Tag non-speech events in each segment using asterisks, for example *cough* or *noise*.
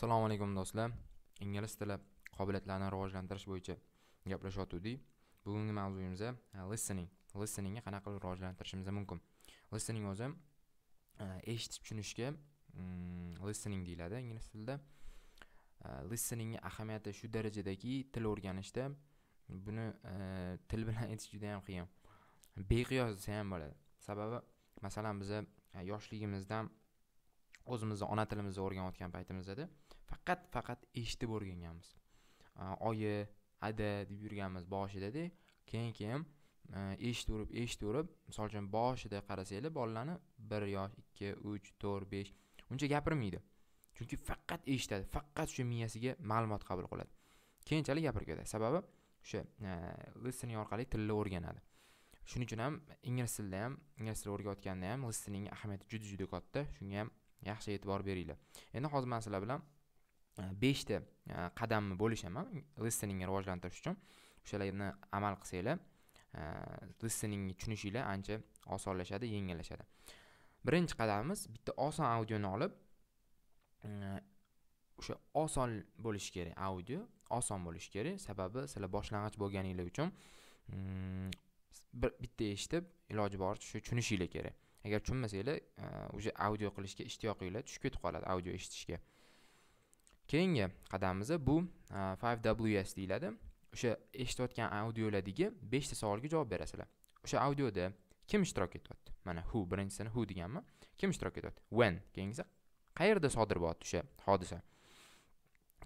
assalomu alaykum do'stlar ingliz tili qobiliyatlarini rivojlantirish bo'yicha gaplashayotgandik bugungi mavzuyimiz e, listening listeningni qanaqa qilib rivojlantirishimiz mumkin listening o'zi e, eshitib tushunishga mm, listening deyiladi ingliz tilida e, listeningni ahamiyati shu darajadaki til o'rganishda buni til bilan aytish juda ham qiyin beqiyos desa ham bo'ladi sababi masalan biza yoshligimizdan o'zimizni ona tilimizni o'rganayotgan paytimizda faqat faqat eshitib o'rganganmiz oyi ada deb yurganmiz boshidada keyin keyin e, eshitaverib eshitaverib misol uchun boshida qarasanglar bolalarni bir yosh ikki uch to'rt besh uncha gapirmaydi chunki faqat eshitadi faqat shu miyasiga ma'lumot qabul qiladi keyinchalik gapirib ketadi sababi o'sha e, listening orqali tilni o'rganadi shuning uchun ham ingliz tilida ham ingliz tili o'rgayotganda ham listening ahamiyati juda juda katta shunga ham yaxshi e'tibor beringlar endi hozir man sizlar bilan e, beshta e, qadamni bo'lishaman listeningni rivojlantirish uchun o'shalarni amal qilsanglar e, listeningni tushunishinglar ancha osonlashadi yengillashadi birinchi qadamimiz bitta oson audioni olib o'sha oson bo'lishi kerak audio oson bo'lishi kerak sababi sizlar boshlang'ich bo'lganinglar uchun mm, bitta eshitib iloji boricha shu tushunishinglar kerak agar tushunmasanglar e, уже audio qilishga ishtiyoqinglar tushib ketib qoladi audio eshitishga keyingi qadamimiz bu 5ws e, deyiladi o'sha eshitayotgan audiolardagi 5 ta savolga javob berasizlar o'sha audioda kim ishtirok etyapti mana who birinchisini who deganmi kim ishtirok etyapti when keyingisi qayerda sodir bo'lyapti o'sha hodisa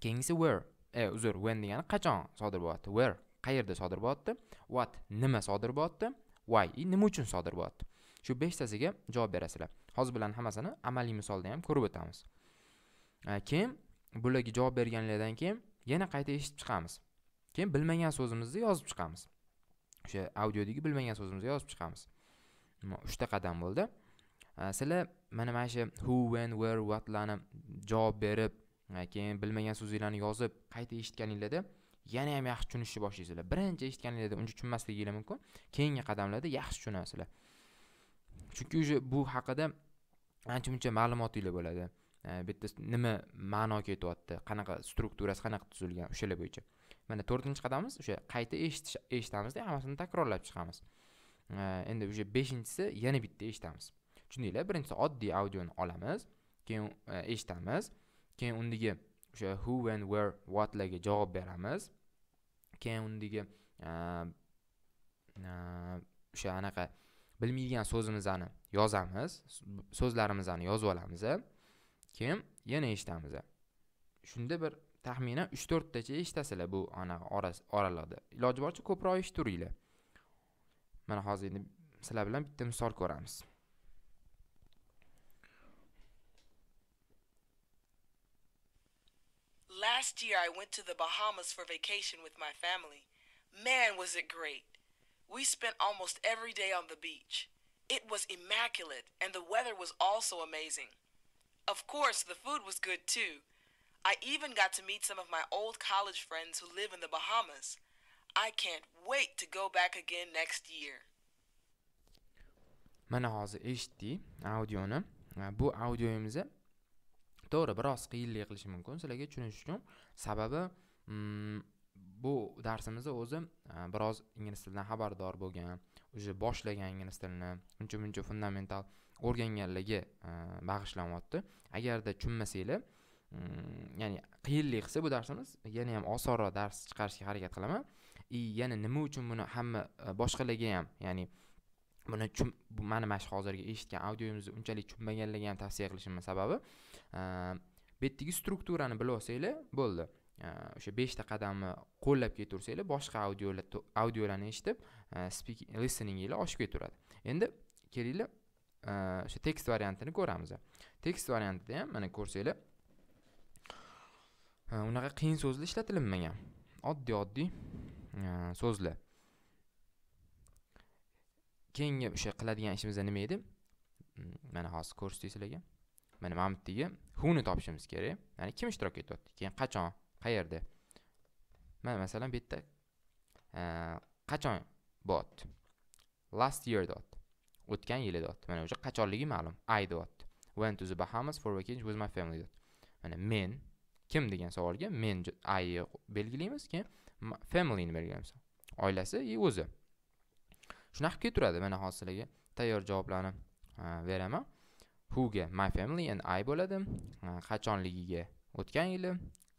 keyingisi where e uzr when degani qachon sodir bo'lyapti where qayerda sodir bo'lyapti what nima sodir bo'lyapti why nima uchun sodir bo'lyapti shu beshtasiga javob berasizlar hozir bularni hammasini amaliy misolda ham ko'rib o'tamiz keyin bularga javob berganlardan keyin yana qayta eshitib chiqamiz keyin bilmagan so'zimizni yozib chiqamiz o'sha audiodagi bilmagan so'zimizni yozib chiqamiz uchta qadam bo'ldi sizlar mana mana shu who when where whatlarni javob berib e, keyin bilmagan so'zinglarni yozib qayta eshitganinglarda yana ham yaxshi tushunishni boshlaysizlar birinchi eshitganinglarda uncha tushunmasliginglar mumkin keyingi qadamlarda yaxshi tushunasizlar chunki уже bu haqida ancha muncha ma'lumotinglar bo'ladi e, bu yerda nima ma'no ketyapti qanaqa strukturasi qanaqa tuzilgan o'shalar bo'yicha mana to'rtinchi qadamimiz o'sha qayta eshitish eshitamizda hammasini takrorlab chiqamiz e, endi уже beshinchisi yana bitta eshitamiz tushundinglar birinchisi oddiy audioni olamiz keyin e, eshitamiz keyin undagi o'sha who when where whatlarga javob beramiz keyin undagi o'sha anaqa bilmaydigan so'zimizni yozamiz so'zlarimizni yozib olamiz keyin yana eshitamiz shunda bir taxminan uch to'rttacha eshitasizlar bu anaqa oraliqda iloji boricha ko'proq eshittiringlar mana hozir endi sizlar bilan bitta misol ko'ramiz Last year I went to the Bahamas for vacation with my family. Man, was it great! We spent almost every day on the beach. It was immaculate, and the weather was also amazing. Of course, the food was good too. I even got to meet some of my old college friends who live in the Bahamas. I can't wait to go back again next year. من hozir eshitdik audioni bu audioyimizni to'g'ri biroz qiyinlik qilishi mumkin sizlarga tushunish uchun sababi bu darsimizda o'zi e, biroz ingliz tilidan xabardor bo'lgan уже boshlagan ingliz tilini uncha muncha fundamental o'rganganligi e, bag'ishlanyapti agarda tushunmasanglar mm, ya'ni qiyinlik qilsa bu darsimiz yana ham osonroq dars chiqarishga harakat qilaman и yana nima uchun buni hamma e, boshqalarga ham ya'ni buni mana mana shu hozirgi eshitgan audiomizni unchalik tushunmaganlarga ham tavsiya qilishimni sababi bu yerdagi strukturani bilib olsanglar bo'ldi Э, o'sha beshta qadamni qo'llab ketaversanglar boshqa audiolar audiolarni eshitib e, speaking listeninglar oshib ketaveradi endi kelinglar e, o'sha tekst variantini ko'ramiz tekst variantida ham mana ko'rsanglar e, unaqa qiyin so'zlar ishlatilinmagan oddiy oddiy so'zlar keyingi o'sha qiladigan ishimiz nima edi mana hozir ko'rsatay sizlarga mana mana bu yerdagi huni topishimiz kerak ya'ni kim ishtirok etyapti keyin qachon qayerda mana masalan bu yerda e, qachon bo'lyapti last year deyapti o'tgan yili deyapti mana o'sha qachonligi ma'lum i deyapti went to the bahamas for vacation with my family dot mana men kim degan savolga men i belgilaymiz keyin familyni belgilaymiz oilasi и o'zi shunaqa kelib turadi mana hozir sizlarga tayyor javoblarni e, beraman whoga my family and i bo'ladi e, qachonligiga o'tgan yili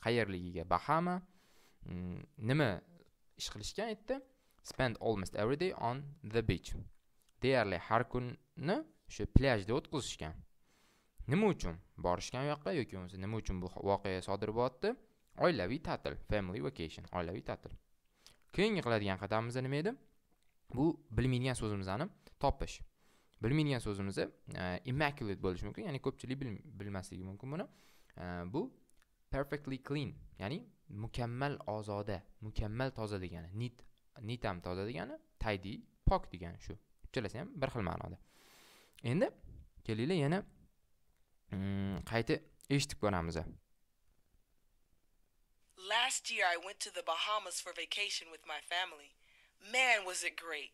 qayerligiga bahama mm, nima ish qilishgan aytdi spend almost every day on the beach deyarli har kunni o'sha plyajda o'tkazishgan nima uchun borishgan u yoqqa yoki bo'lmasa nima uchun bu voqea sodir bo'lyapti oilaviy ta'til family vacation oilaviy ta'til keyingi qiladigan qadamimiz nima edi bu bilmaydigan so'zimizni topish bilmaydigan so'zimiz e, immaculate bo'lishi mumkin ya'ni ko'pchilik bilmasligi mumkin buni e, bu perfectly clean ya'ni mukammal ozoda mukammal toza degani nit ham toza degani tidy pok degani shu uchalasi ham bir xil ma'noda endi kelinglar yana mm, qayta eshitib ko'ramiz Last year I went to the Bahamas for vacation with my family. Man, was it great!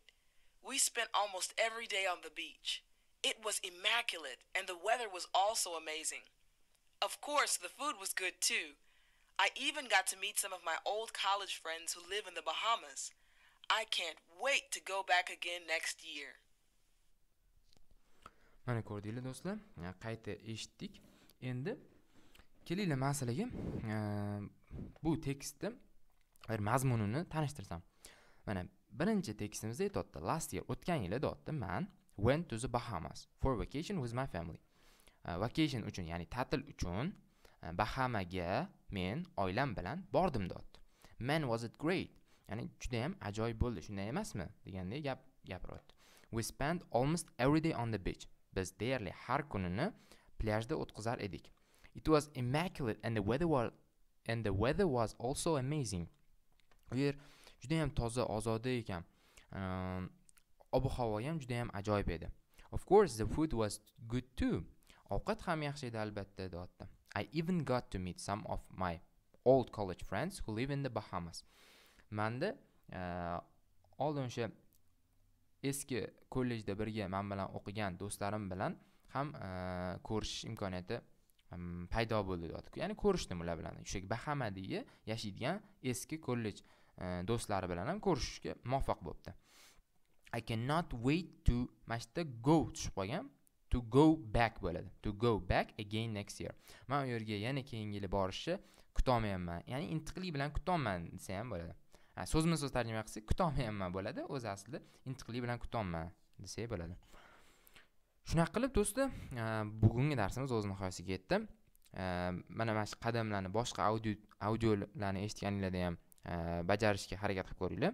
We spent almost every day on the beach. It was immaculate, and the weather was also amazing. Of course, the food was good too. I even got to meet some of my old college friends who live in the Bahamas. I can't wait to go back again next year. Mana ko'rdinglar do'stlar, e, qayta eshitdik. Endi kelinglar masalaga. E, bu tekstni bir mazmunini tanishtirsam. Mana birinchi tekstimizda aytdi, last year o'tgan yil aytdi, man went to the Bahamas for vacation with my family. E, vacation uchun ya'ni ta'til uchun e, bahamaga men oilam bilan bordim deyapti man was it great ya'ni juda ham ajoyib bo'ldi shunday emasmi degandek gap gapiryapti we spent almost every day on the beach biz deyarli har kunini plyajda o'tkazar edik it was immaculate and the weather was and the weather was also amazing u yer juda ham toza ozoda ekan ehm, ob havo ham juda ham ajoyib edi of course the food was good too ovqat ham yaxshi edi albatta deyapti i even got to meet some of my old college friends who live in the bahamas manda uh, oldin o'sha eski kollejda birga man bilan o'qigan do'stlarim bilan ham uh, ko'rishish imkoniyati um, paydo bo'ldi deyapti ya'ni ko'rishdim ular bilan o'sha bahamadagi yashaydigan eski kollej uh, do'stlari bilan ham ko'rishishga muvaffaq bo'libdi i cannot wait to mana shu yerda go tushib qolgan to go back bo'ladi to go back again next year man u yerga yana keyingi yili borishni kutolmayapman ya'ni intiqli bilan kutolman desa ham bo'ladi so'zma so'z tarjima qilsak kutolmayapman bo'ladi o'zi aslida intiqli bilan kutolman desak bo'ladi shunaqa qilib do'stlar bugungi darsimiz o'z nihoyasiga yetdi mana mana shu qadamlarni boshqa audio audiolarni eshitganinglarda ham bajarishga harakat qilib ko'ringlar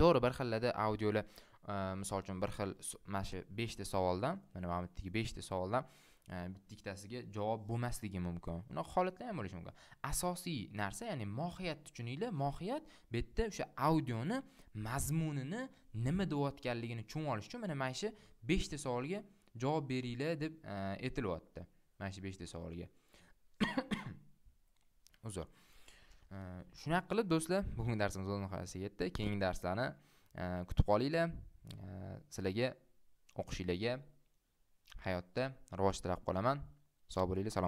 to'g'ri bir xillada audiolar Э, misol uchun bir xil mana shu beshta savoldan mana mana bu yerdagi beshta savoldan e, bitta ikkitasiga javob bo'lmasligi mumkin bunaqa holatlar ham bo'lishi mumkin asosiy narsa ya'ni mohiyat tushuninglar mohiyat bu yerda o'sha audioni mazmunini nima deyayotganligini tushunib olish uchun mana mana shu beshta savolga javob beringlar deb e, aytilyapti mana shu beshta savolga *coughs* uzr e, shunaqa qilib do'stlar bugungi darsimiz o'z nihoyasiga yetdi keyingi darslarni kutib qolinglar Э, sizlarga o'qishinglarga hayotda rivoj tilab qolaman sog' bo'linglar salom